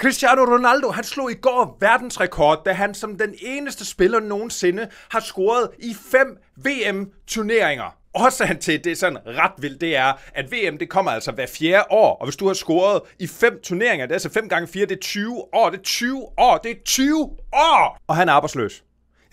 Cristiano Ronaldo, han slog i går verdensrekord, da han som den eneste spiller nogensinde har scoret i fem VM-turneringer. Årsagen til, det er sådan ret vildt, det er, at VM det kommer altså hver fjerde år. Og hvis du har scoret i fem turneringer, det er altså 5 gange 4, det er 20 år, det er 20 år, det er 20 år! Og han er arbejdsløs.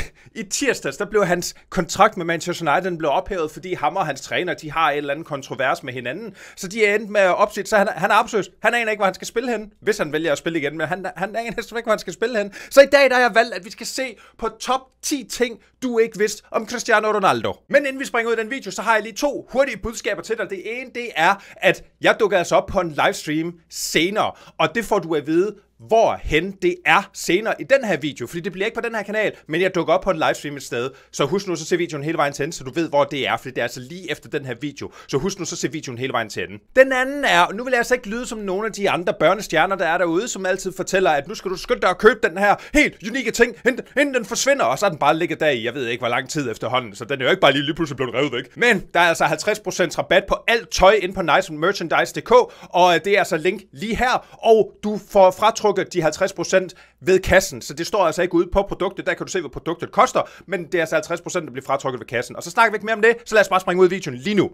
i tirsdags, der blev hans kontrakt med Manchester United den blev ophævet, fordi ham og hans træner, de har et eller andet kontrovers med hinanden. Så de er endt med at opsætte, så han, han er opsøgt. Han aner ikke, hvor han skal spille hen, hvis han vælger at spille igen, men han, han aner ikke, hvor han skal spille hen. Så i dag, der har jeg valgt, at vi skal se på top 10 ting, du ikke vidste om Cristiano Ronaldo. Men inden vi springer ud i den video, så har jeg lige to hurtige budskaber til dig. Det ene, det er, at jeg dukker altså op på en livestream senere, og det får du at vide hvor hen det er senere i den her video, fordi det bliver ikke på den her kanal, men jeg dukker op på en livestream et sted, så husk nu så se videoen hele vejen til enden, så du ved, hvor det er, fordi det er altså lige efter den her video, så husk nu så se videoen hele vejen til enden. Den anden er, nu vil jeg altså ikke lyde som nogle af de andre børnestjerner, der er derude, som altid fortæller, at nu skal du skynde dig at købe den her helt unikke ting, inden, inden den forsvinder, og så er den bare ligget der i, jeg ved ikke hvor lang tid efterhånden, så den er jo ikke bare lige, lige pludselig blevet revet væk. Men der er altså 50% rabat på alt tøj ind på nicemerchandise.dk, og det er altså link lige her, og du får fratrukket trukket de 50% ved kassen, så det står altså ikke ude på produktet, der kan du se, hvad produktet koster, men det er altså 50% der bliver fratrukket ved kassen. Og så snakker vi ikke mere om det, så lad os bare springe ud i videoen lige nu.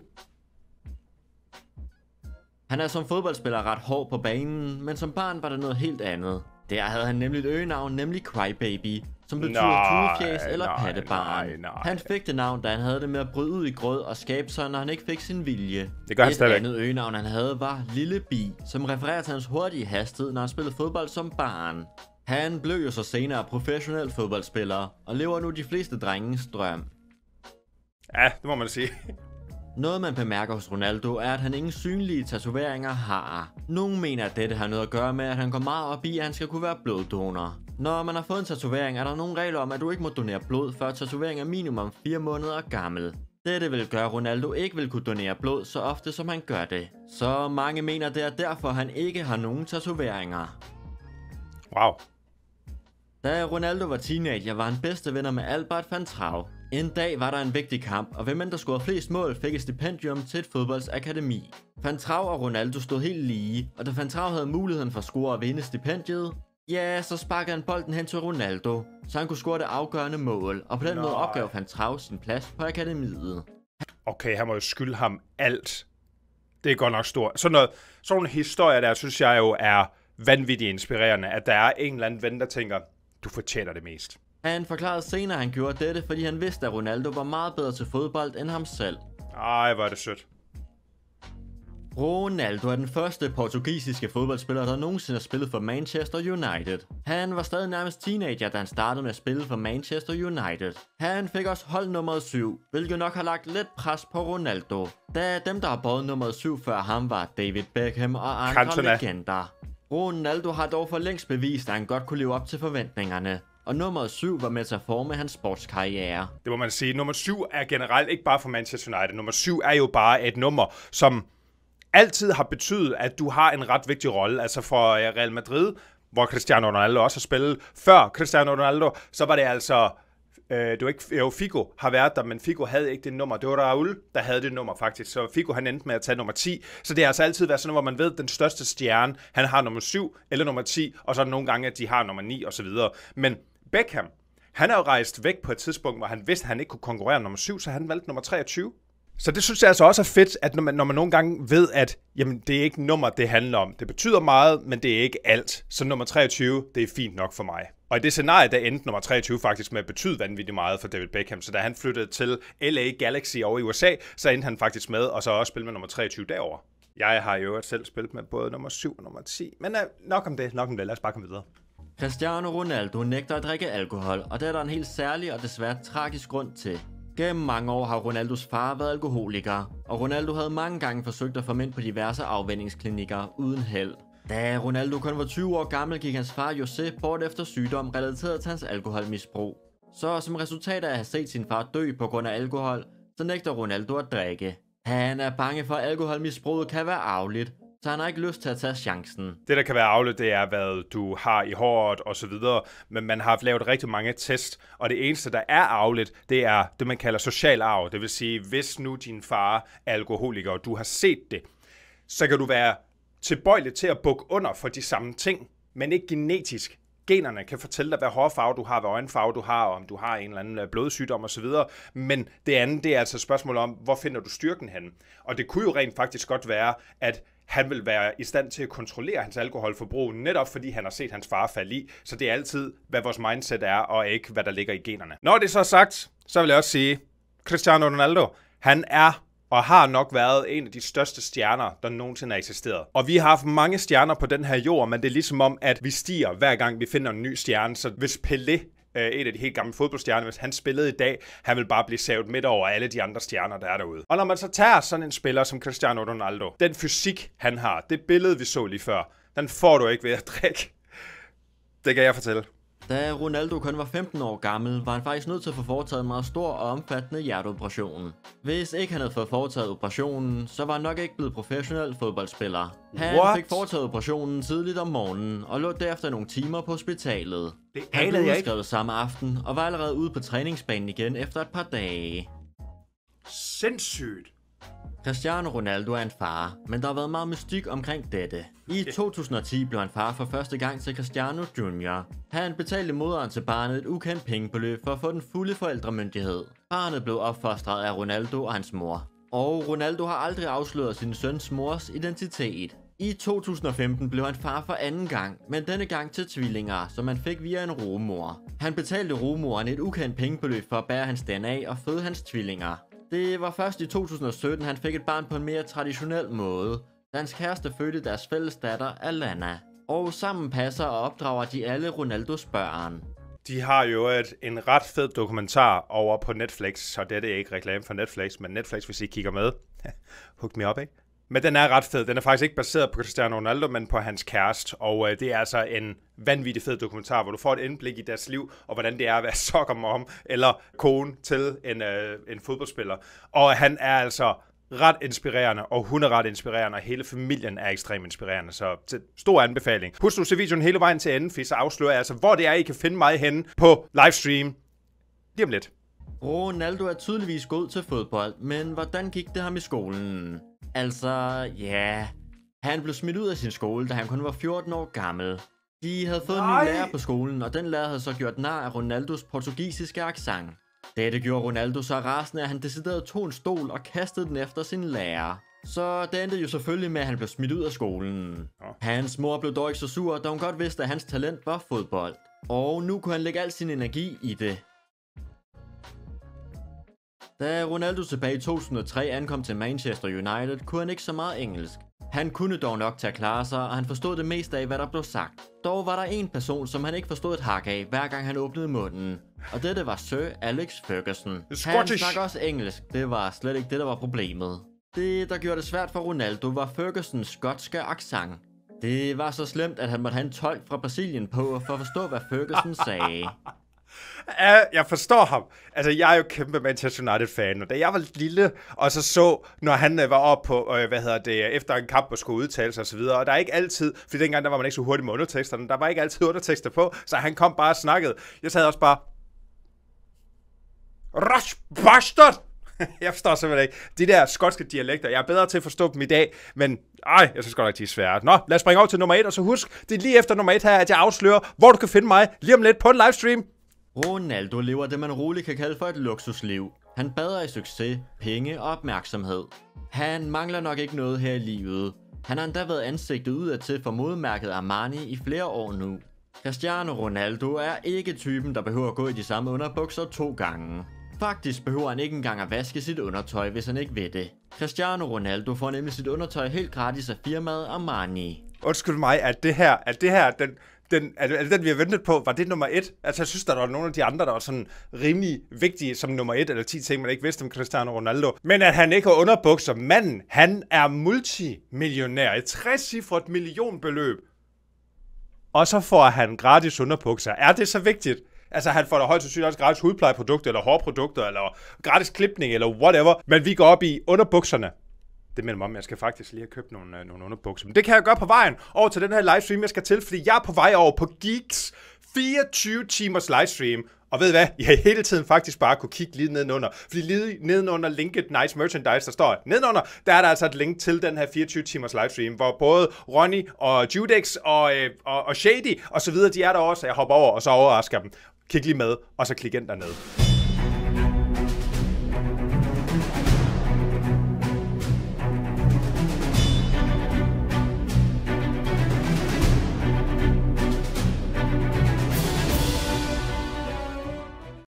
Han er som fodboldspiller ret hård på banen, men som barn var det noget helt andet. Der havde han nemlig et øgenavn, nemlig Crybaby, som betyder tuefjæs eller nej, pattebarn. Nej, nej. Han fik det navn, da han havde det med at bryde ud i grød og skabe sig, når han ikke fik sin vilje. Det gør han Et stadig. andet øgenavn, han havde, var Lille Bi, som refererer til hans hurtige hastighed, når han spillede fodbold som barn. Han blev jo så senere professionel fodboldspiller, og lever nu de fleste drengens drøm. Ja, det må man sige. Noget man bemærker hos Ronaldo er, at han ingen synlige tatoveringer har. Nogle mener, at dette har noget at gøre med, at han går meget op i, at han skal kunne være bloddonor. Når man har fået en tatovering, er der nogle regler om, at du ikke må donere blod, før tatoveringen er minimum 4 måneder gammel. Dette vil gøre, at Ronaldo ikke vil kunne donere blod så ofte, som han gør det. Så mange mener, det er derfor, han ikke har nogen tatoveringer. Wow. Da Ronaldo var teenager, var han bedste venner med Albert van Trau. En dag var der en vigtig kamp, og hvem end der scorede flest mål, fik et stipendium til et fodboldsakademi. Van Trau og Ronaldo stod helt lige, og da Van Trau havde muligheden for at score og vinde stipendiet, Ja, så sparkede han bolden hen til Ronaldo, så han kunne score det afgørende mål, og på den Nej. måde opgav han Trav sin plads på akademiet. Okay, han må jo skylde ham alt. Det er godt nok stort. Sådan, noget, sådan en historie der, synes jeg jo er vanvittigt inspirerende, at der er en eller anden ven, der tænker, du fortjener det mest. Han forklarede senere, at han gjorde dette, fordi han vidste, at Ronaldo var meget bedre til fodbold end ham selv. Ej, hvor er det sødt. Ronaldo er den første portugisiske fodboldspiller, der nogensinde har spillet for Manchester United. Han var stadig nærmest teenager, da han startede med at spille for Manchester United. Han fik også hold nummer 7, hvilket nok har lagt lidt pres på Ronaldo, da dem, der har båret nummer 7 før ham, var David Beckham og andre Cantona. legender. Ronaldo har dog for længst bevist, at han godt kunne leve op til forventningerne, og nummer 7 var med til at forme hans sportskarriere. Det må man sige. Nummer 7 er generelt ikke bare for Manchester United. Nummer 7 er jo bare et nummer, som altid har betydet, at du har en ret vigtig rolle. Altså for øh, Real Madrid, hvor Cristiano Ronaldo også har spillet før Cristiano Ronaldo, så var det altså Øh, det var ikke, jo, Figo har været der, men Figo havde ikke det nummer. Det var Raul, der havde det nummer faktisk. Så Figo han endte med at tage nummer 10. Så det har altså altid været sådan, hvor man ved, at den største stjerne, han har nummer 7 eller nummer 10, og så er nogle gange, at de har nummer 9 osv. Men Beckham, han er jo rejst væk på et tidspunkt, hvor han vidste, at han ikke kunne konkurrere nummer 7, så han valgte nummer 23. Så det synes jeg altså også er fedt, at når man, når man nogle gange ved, at jamen, det er ikke nummer, det handler om. Det betyder meget, men det er ikke alt. Så nummer 23, det er fint nok for mig. Og i det scenarie, der endte nummer 23 faktisk med at betyde vanvittigt meget for David Beckham. Så da han flyttede til LA Galaxy over i USA, så endte han faktisk med og så også spille med nummer 23 derover. Jeg har jo selv spillet med både nummer 7 og nummer 10. Men uh, nok om det, nok om det. Lad os bare komme videre. Cristiano Ronaldo nægter at drikke alkohol, og det er der en helt særlig og desværre tragisk grund til. Gennem mange år har Ronaldos far været alkoholiker, og Ronaldo havde mange gange forsøgt at få mænd på diverse afvendingsklinikker uden held. Da Ronaldo kun var 20 år gammel, gik hans far Jose bort efter sygdom relateret til hans alkoholmisbrug. Så som resultat af at have set sin far dø på grund af alkohol, så nægter Ronaldo at drikke. Han er bange for, at alkoholmisbruget kan være arveligt, så han har ikke lyst til at tage chancen. Det, der kan være aflet, det er, hvad du har i håret og så videre. Men man har lavet rigtig mange test, og det eneste, der er aflet, det er det, man kalder social arv. Det vil sige, hvis nu din far er alkoholiker, og du har set det, så kan du være tilbøjelig til at bukke under for de samme ting, men ikke genetisk. Generne kan fortælle dig, hvad hårfarve du har, hvad øjenfarve du har, og om du har en eller anden øh, blodsygdom osv. Men det andet, det er altså et spørgsmål om, hvor finder du styrken hen? Og det kunne jo rent faktisk godt være, at han vil være i stand til at kontrollere hans alkoholforbrug, netop fordi han har set hans far falde i. Så det er altid, hvad vores mindset er, og ikke hvad der ligger i generne. Når det så er sagt, så vil jeg også sige, Cristiano Ronaldo, han er og har nok været en af de største stjerner, der nogensinde har eksisteret. Og vi har haft mange stjerner på den her jord, men det er ligesom om, at vi stiger hver gang vi finder en ny stjerne. Så hvis Pelé, øh, en af de helt gamle fodboldstjerner, hvis han spillede i dag, han vil bare blive savet midt over alle de andre stjerner, der er derude. Og når man så tager sådan en spiller som Cristiano Ronaldo, den fysik, han har, det billede, vi så lige før, den får du ikke ved at drikke. Det kan jeg fortælle. Da Ronaldo kun var 15 år gammel, var han faktisk nødt til at få foretaget en meget stor og omfattende hjerteoperation. Hvis ikke han havde fået foretaget operationen, så var han nok ikke blevet professionel fodboldspiller. Han What? fik foretaget operationen tidligt om morgenen og lå derefter nogle timer på hospitalet. Det han blev udskrevet samme aften og var allerede ude på træningsbanen igen efter et par dage. Sindssygt! Cristiano Ronaldo er en far, men der har været meget mystik omkring dette. I 2010 blev han far for første gang til Cristiano Jr. Han betalte moderen til barnet et ukendt pengebeløb for at få den fulde forældremyndighed. Barnet blev opfostret af Ronaldo og hans mor. Og Ronaldo har aldrig afsløret sin søns mors identitet. I 2015 blev han far for anden gang, men denne gang til tvillinger, som han fik via en rumor. Han betalte rumoren et ukendt pengebeløb for at bære hans DNA og føde hans tvillinger. Det var først i 2017, han fik et barn på en mere traditionel måde. Hans kæreste fødte deres fælles datter, Alana. Og sammen passer og opdrager de alle Ronaldos børn. De har jo et, en ret fed dokumentar over på Netflix, så det er ikke reklame for Netflix, men Netflix, hvis I kigger med, hook me op, ikke? Men den er ret fed. Den er faktisk ikke baseret på Cristiano Ronaldo, men på hans kæreste. Og øh, det er altså en vanvittig fed dokumentar, hvor du får et indblik i deres liv, og hvordan det er at være om eller kone til en, øh, en fodboldspiller. Og han er altså ret inspirerende, og hun er ret inspirerende, og hele familien er ekstremt inspirerende, så til stor anbefaling. Husk nu se videoen hele vejen til enden, for så afslører jeg altså, hvor det er, I kan finde mig henne på livestream lige om lidt. Ronaldo er tydeligvis god til fodbold, men hvordan gik det ham i skolen? Altså, ja... Yeah. Han blev smidt ud af sin skole, da han kun var 14 år gammel. De havde fået Nej. en ny lærer på skolen, og den lærer havde så gjort nar af Ronaldos portugisiske accent. Dette gjorde Ronaldo så rasende, at han deciderede tog en stol og kastede den efter sin lærer. Så det endte jo selvfølgelig med, at han blev smidt ud af skolen. Hans mor blev dog ikke så sur, da hun godt vidste, at hans talent var fodbold. Og nu kunne han lægge al sin energi i det. Da Ronaldo tilbage i 2003 ankom til Manchester United, kunne han ikke så meget engelsk. Han kunne dog nok at klare sig, og han forstod det meste af, hvad der blev sagt. Dog var der en person, som han ikke forstod et hak af, hver gang han åbnede munden. Og dette var Sir Alex Ferguson. Han snakkede også engelsk. Det var slet ikke det, der var problemet. Det, der gjorde det svært for Ronaldo, var Fergusons skotske accent. Det var så slemt, at han måtte have en tolk fra Brasilien på for at forstå, hvad Ferguson sagde. jeg forstår ham. Altså, jeg er jo kæmpe Manchester United-fan, og da jeg var lille, og så så, når han øh, var op på, øh, hvad hedder det, efter en kamp og skulle udtale sig osv., og der er ikke altid, fordi dengang der var man ikke så hurtig med underteksterne, der var ikke altid undertekster på, så han kom bare og snakkede. Jeg sad også bare, Rush bastard! jeg forstår simpelthen ikke. De der skotske dialekter, jeg er bedre til at forstå dem i dag, men ej, jeg synes godt nok, de er svære. Nå, lad os springe over til nummer 1, og så husk, det er lige efter nummer 1 her, at jeg afslører, hvor du kan finde mig lige om lidt på en livestream. Ronaldo lever det, man roligt kan kalde for et luksusliv. Han bader i succes, penge og opmærksomhed. Han mangler nok ikke noget her i livet. Han har endda været ansigtet udadtil for modmærket Armani i flere år nu. Cristiano Ronaldo er ikke typen, der behøver at gå i de samme underbukser to gange. Faktisk behøver han ikke engang at vaske sit undertøj, hvis han ikke vil det. Cristiano Ronaldo får nemlig sit undertøj helt gratis af firmaet Armani. Undskyld mig, at det her, at det her den, den, altså, den, vi har ventet på, var det nummer et? Altså, jeg synes, der var nogle af de andre, der var sådan rimelig vigtige som nummer et, eller 10 ting, man ikke vidste om Cristiano Ronaldo. Men at han ikke har underbukser. Manden, han er multimillionær. Et 60 millionbeløb. Og så får han gratis underbukser. Er det så vigtigt? Altså, han får da højst sandsynligt også gratis hudplejeprodukter, eller hårprodukter, eller gratis klipning, eller whatever. Men vi går op i underbukserne det minder mig om, jeg skal faktisk lige have købt nogle, øh, nogle underbukser. Men det kan jeg gøre på vejen over til den her livestream, jeg skal til, fordi jeg er på vej over på Geeks 24 timers livestream. Og ved I hvad? Jeg hele tiden faktisk bare kunne kigge lige nedenunder. Fordi lige nedenunder linket Nice Merchandise, der står nedenunder, der er der altså et link til den her 24 timers livestream, hvor både Ronny og Judex og, øh, og, og Shady og så videre, de er der også. Jeg hopper over, og så overrasker dem. Kig lige med, og så klik ind dernede.